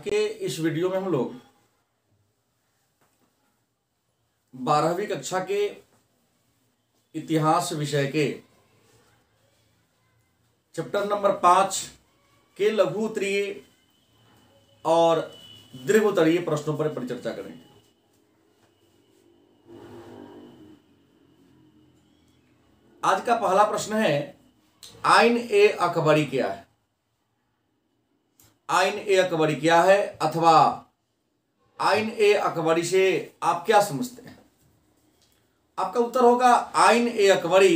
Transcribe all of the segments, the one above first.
के इस वीडियो में हम लोग बारहवीं कक्षा के इतिहास विषय के चैप्टर नंबर पांच के लघु उत्तरीय और दीर्घ उत्तरीय प्रश्नों पर परिचर्चा करेंगे आज का पहला प्रश्न है आइन ए अकबरी क्या है आइन ए अकबरी क्या है अथवा आइन ए अकबरी से आप क्या समझते हैं आपका उत्तर होगा आइन ए अकबरी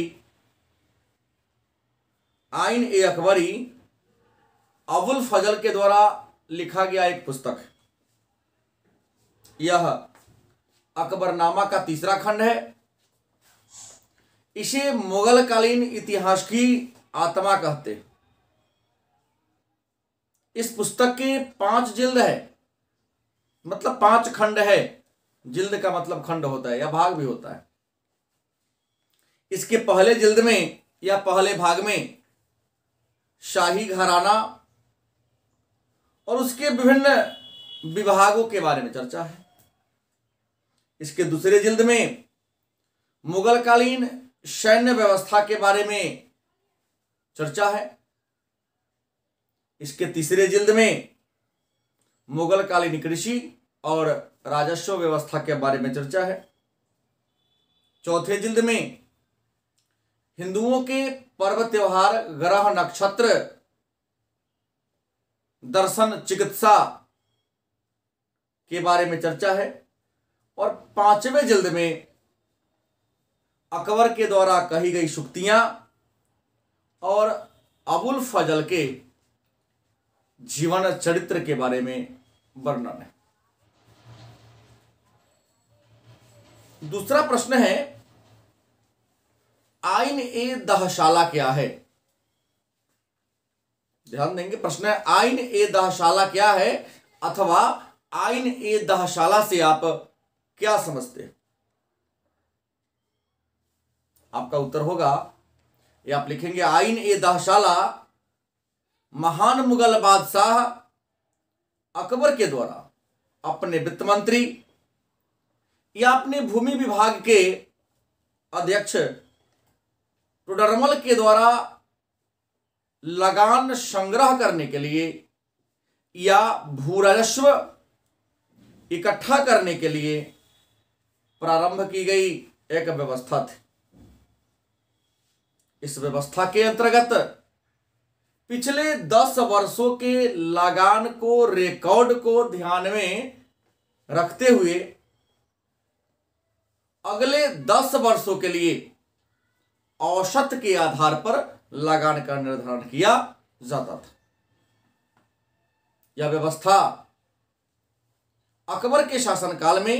आइन ए अकबरी अबुल फजल के द्वारा लिखा गया एक पुस्तक यह अकबरनामा का तीसरा खंड है इसे मुगल कालीन इतिहास की आत्मा कहते हैं इस पुस्तक के पांच जिल्द है मतलब पांच खंड है जिल्द का मतलब खंड होता है या भाग भी होता है इसके पहले जिल्द में या पहले भाग में शाही घराना और उसके विभिन्न विभागों के बारे में चर्चा है इसके दूसरे जिल्द में मुगलकालीन सैन्य व्यवस्था के बारे में चर्चा है इसके तीसरे जिल्द में मुगल कालीन कृषि और राजस्व व्यवस्था के बारे में चर्चा है चौथे जिल्द में हिंदुओं के पर्व त्योहार ग्रह नक्षत्र दर्शन चिकित्सा के बारे में चर्चा है और पांचवें जिल्द में अकबर के द्वारा कही गई सुक्तियां और अबुल फजल के जीवन चरित्र के बारे में वर्णन है दूसरा प्रश्न है आइन ए दहशाला क्या है ध्यान देंगे प्रश्न है आइन ए दहशाला क्या है अथवा आइन ए दहशाला से आप क्या समझते हैं आपका उत्तर होगा या आप लिखेंगे आइन ए दहशाला महान मुगल बादशाह अकबर के द्वारा अपने वित्त मंत्री या अपने भूमि विभाग के अध्यक्ष टुडरमल के द्वारा लगान संग्रह करने के लिए या भू राजस्व इकट्ठा करने के लिए प्रारंभ की गई एक व्यवस्था थी इस व्यवस्था के अंतर्गत पिछले दस वर्षों के लगान को रिकॉर्ड को ध्यान में रखते हुए अगले दस वर्षों के लिए औसत के आधार पर लगान का निर्धारण किया जाता था यह व्यवस्था अकबर के शासनकाल में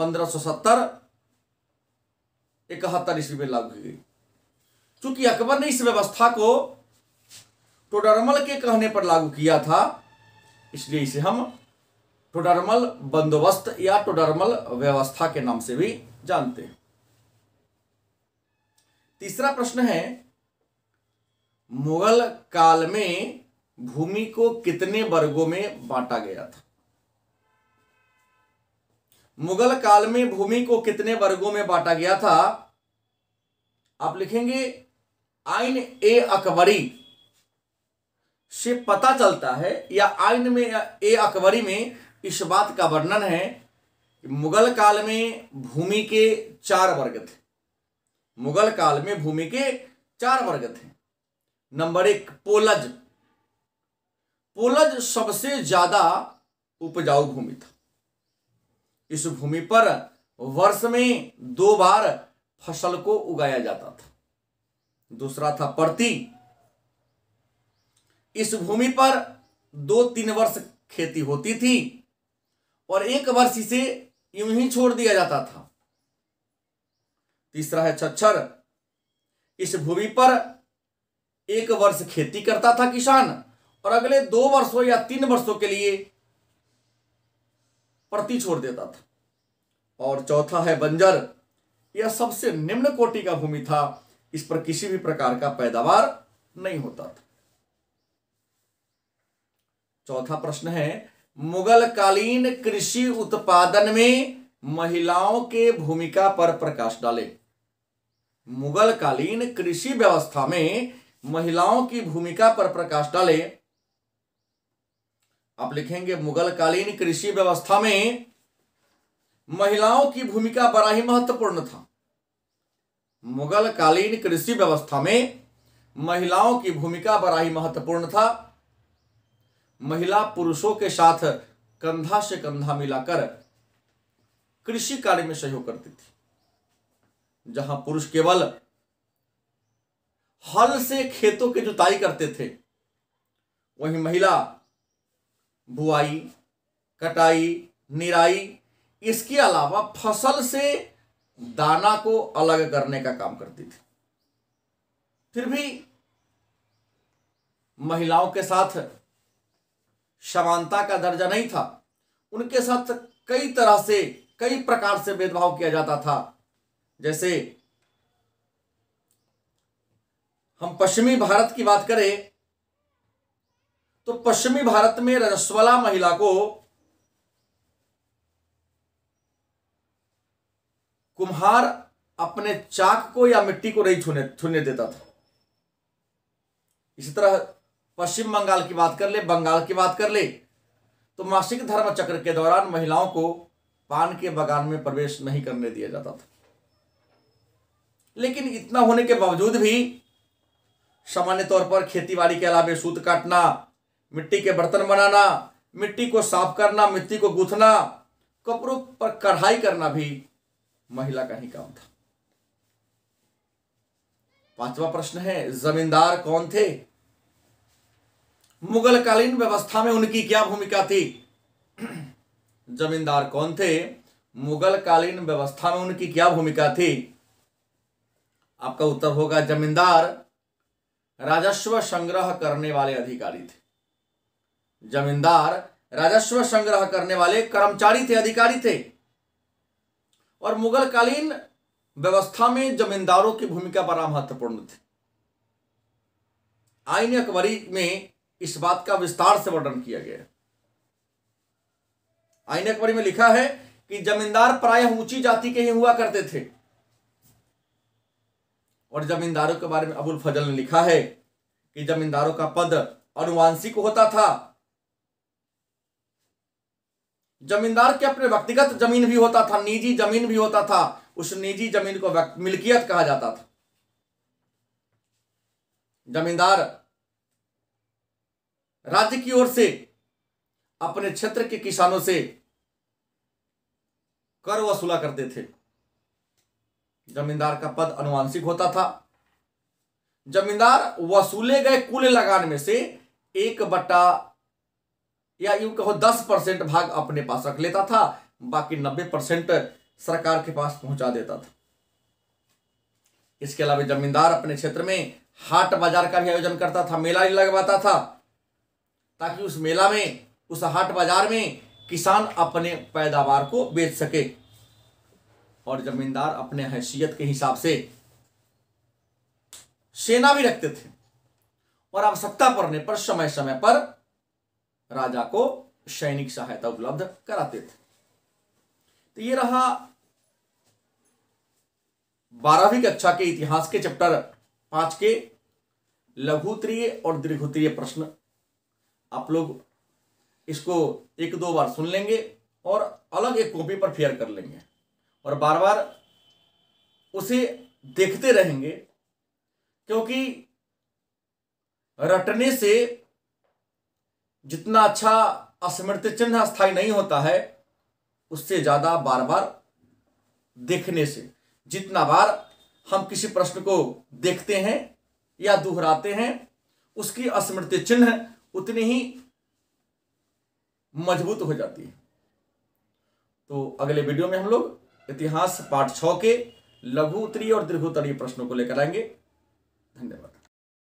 1570 इकहत्तर ईस्वी में लागू की गई चूंकि अकबर ने इस व्यवस्था को टोडरमल के कहने पर लागू किया था इसलिए इसे हम टोडरमल बंदोबस्त या टोडरमल व्यवस्था के नाम से भी जानते हैं तीसरा प्रश्न है मुगल काल में भूमि को कितने वर्गों में बांटा गया था मुगल काल में भूमि को कितने वर्गों में बांटा गया था आप लिखेंगे आइन ए अकबरी से पता चलता है या आइन में या ए अकबरी में इस बात का वर्णन है कि मुगल काल में भूमि के चार वर्ग थे मुगल काल में भूमि के चार वर्ग थे नंबर एक पोलज पोलज सबसे ज्यादा उपजाऊ भूमि था इस भूमि पर वर्ष में दो बार फसल को उगाया जाता था दूसरा था परती इस भूमि पर दो तीन वर्ष खेती होती थी और एक वर्ष इसे यूं ही छोड़ दिया जाता था तीसरा है छच्छर इस भूमि पर एक वर्ष खेती करता था किसान और अगले दो वर्षों या तीन वर्षों के लिए प्रति छोड़ देता था और चौथा है बंजर यह सबसे निम्न कोटि का भूमि था इस पर किसी भी प्रकार का पैदावार नहीं होता था चौथा प्रश्न है मुगल कालीन कृषि उत्पादन में महिलाओं के भूमिका पर प्रकाश डालें कालीन कृषि व्यवस्था में महिलाओं की भूमिका पर प्रकाश डालें आप लिखेंगे मुगल कालीन कृषि व्यवस्था में महिलाओं की भूमिका बड़ा ही महत्वपूर्ण था मुगल कालीन कृषि व्यवस्था में महिलाओं की भूमिका बड़ा ही महत्वपूर्ण था महिला पुरुषों के साथ कंधा से कंधा मिलाकर कृषि कार्य में सहयोग करती थी जहां पुरुष केवल हल से खेतों की जुताई करते थे वहीं महिला बुआई कटाई निराई इसके अलावा फसल से दाना को अलग करने का काम करती थी फिर भी महिलाओं के साथ समानता का दर्जा नहीं था उनके साथ कई तरह से कई प्रकार से भेदभाव किया जाता था जैसे हम पश्चिमी भारत की बात करें तो पश्चिमी भारत में रजस्वला महिला को कुम्हार अपने चाक को या मिट्टी को नहीं छूने छूने देता था इसी तरह पश्चिम बंगाल की बात कर ले बंगाल की बात कर ले तो मासिक धर्म चक्र के दौरान महिलाओं को पान के बगान में प्रवेश नहीं करने दिया जाता था लेकिन इतना होने के बावजूद भी सामान्य तौर पर खेतीबाड़ी के अलावे सूत काटना मिट्टी के बर्तन बनाना मिट्टी को साफ करना मिट्टी को गुथना कपड़ों पर कढ़ाई करना भी महिला का ही काम था पांचवा प्रश्न है जमींदार कौन थे मुगलकालीन व्यवस्था में उनकी क्या भूमिका थी जमींदार कौन थे मुगलकालीन व्यवस्था में उनकी क्या भूमिका थी आपका उत्तर होगा जमींदार राजस्व संग्रह करने वाले अधिकारी थे जमींदार राजस्व संग्रह करने वाले कर्मचारी थे अधिकारी थे और मुगलकालीन व्यवस्था में जमींदारों की भूमिका बड़ा महत्वपूर्ण थी आईन अकबरी में इस बात का विस्तार से वर्णन किया गया आईने अकबरी में लिखा है कि जमींदार प्रायः ऊंची जाति के ही हुआ करते थे और जमींदारों के बारे में अबुल फजल ने लिखा है कि जमींदारों का पद अनुवांशिक होता था जमींदार के अपने व्यक्तिगत जमीन भी होता था निजी जमीन भी होता था उस निजी जमीन को मिल्कियत कहा जाता था जमींदार राज्य की ओर से अपने क्षेत्र के किसानों से कर वसूला करते थे जमींदार का पद अनुवांशिक होता था जमींदार वसूले गए कुल लगान में से एक बट्टा या यूं कहो दस परसेंट भाग अपने पास रख लेता था बाकी नब्बे परसेंट सरकार के पास पहुंचा देता था इसके अलावा जमींदार अपने क्षेत्र में हाट बाजार का भी आयोजन करता था मेला भी लगवाता था ताकि उस मेला में उस हाट बाजार में किसान अपने पैदावार को बेच सके और जमींदार अपने हैसियत के हिसाब से सेना भी रखते थे और आवश्यकता पड़ने पर समय समय पर राजा को सैनिक सहायता उपलब्ध कराते थे तो ये रहा बारहवीं कक्षा के इतिहास के चैप्टर पांच के लघुत्रीय और दीर्घोत्रीय प्रश्न आप लोग इसको एक दो बार सुन लेंगे और अलग एक कॉपी पर फेयर कर लेंगे और बार बार उसे देखते रहेंगे क्योंकि रटने से जितना अच्छा स्मृति चिन्ह स्थायी नहीं होता है उससे ज़्यादा बार बार देखने से जितना बार हम किसी प्रश्न को देखते हैं या दोहराते हैं उसकी स्मृति चिन्ह उतनी ही मजबूत हो जाती है तो अगले वीडियो में हम लोग इतिहास पाठ छ के लघु उत्तरी और दीर्घोत्तरीय प्रश्नों को लेकर आएंगे धन्यवाद